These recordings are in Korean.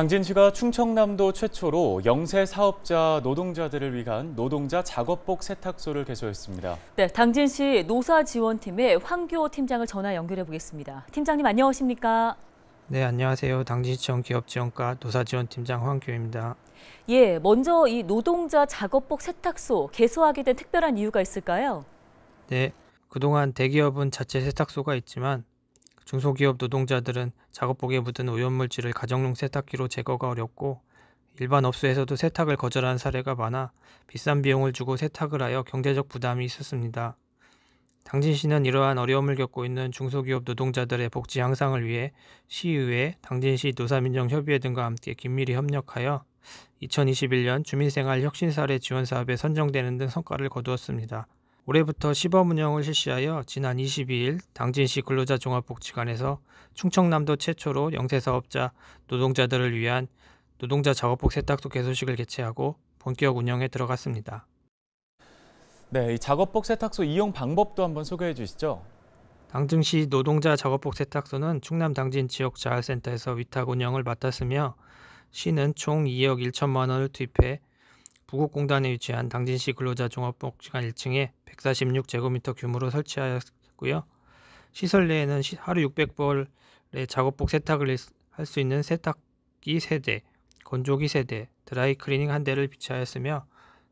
당진시가 충청남도 최초로 영세 사업자 노동자들을 위한 노동자 작업복 세탁소를 개소했습니다. 네, 당진시 노사지원팀의 황규호 팀장을 전화 연결해 보겠습니다. 팀장님 안녕하십니까? 네, 안녕하세요. 당진시청 기업지원과 노사지원팀장 황규호입니다. 예, 먼저 이 노동자 작업복 세탁소 개소하게 된 특별한 이유가 있을까요? 네, 그동안 대기업은 자체 세탁소가 있지만 중소기업 노동자들은 작업복에 묻은 오염물질을 가정용 세탁기로 제거가 어렵고 일반 업소에서도 세탁을 거절하는 사례가 많아 비싼 비용을 주고 세탁을 하여 경제적 부담이 있었습니다. 당진 시는 이러한 어려움을 겪고 있는 중소기업 노동자들의 복지 향상을 위해 시의회, 당진시 노사민정협의회 등과 함께 긴밀히 협력하여 2021년 주민생활 혁신사례 지원 사업에 선정되는 등 성과를 거두었습니다. 올해부터 시범 운영을 실시하여 지난 22일 당진시 근로자종합복지관에서 충청남도 최초로 영세사업자 노동자들을 위한 노동자 작업복 세탁소 개소식을 개최하고 본격 운영에 들어갔습니다. 네, 이 작업복 세탁소 이용 방법도 한번 소개해 주시죠. 당진시 노동자 작업복 세탁소는 충남 당진 지역 자활센터에서 위탁 운영을 맡았으며 시는 총 2억 1천만 원을 투입해 부곡공단에 위치한 당진시 근로자 종합복지관 1층에 146제곱미터 규모로 설치하였고요. 시설 내에는 하루 600벌의 작업복 세탁을 할 수 있는 세탁기 3대, 건조기 3대, 드라이클리닝 1 대를 비치하였으며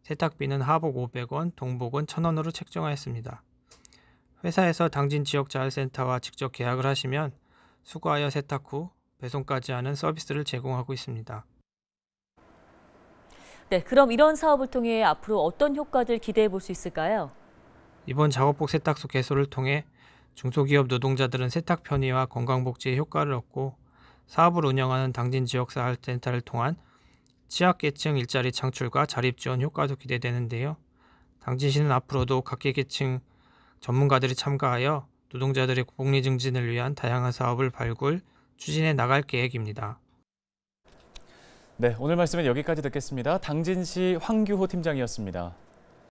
세탁비는 하복 500원, 동복은 1000원으로 책정하였습니다. 회사에서 당진 지역 자활센터와 직접 계약을 하시면 수거하여 세탁 후 배송까지 하는 서비스를 제공하고 있습니다. 네, 그럼 이런 사업을 통해 앞으로 어떤 효과들 기대해 볼 수 있을까요? 이번 작업복 세탁소 개소를 통해 중소기업 노동자들은 세탁 편의와 건강복지의 효과를 얻고 사업을 운영하는 당진 지역 사활센터를 통한 취약계층 일자리 창출과 자립 지원 효과도 기대되는데요. 당진시는 앞으로도 각계 계층 전문가들이 참가하여 노동자들의 복리 증진을 위한 다양한 사업을 발굴, 추진해 나갈 계획입니다. 네, 오늘 말씀은 여기까지 듣겠습니다. 당진시 황규호 팀장이었습니다.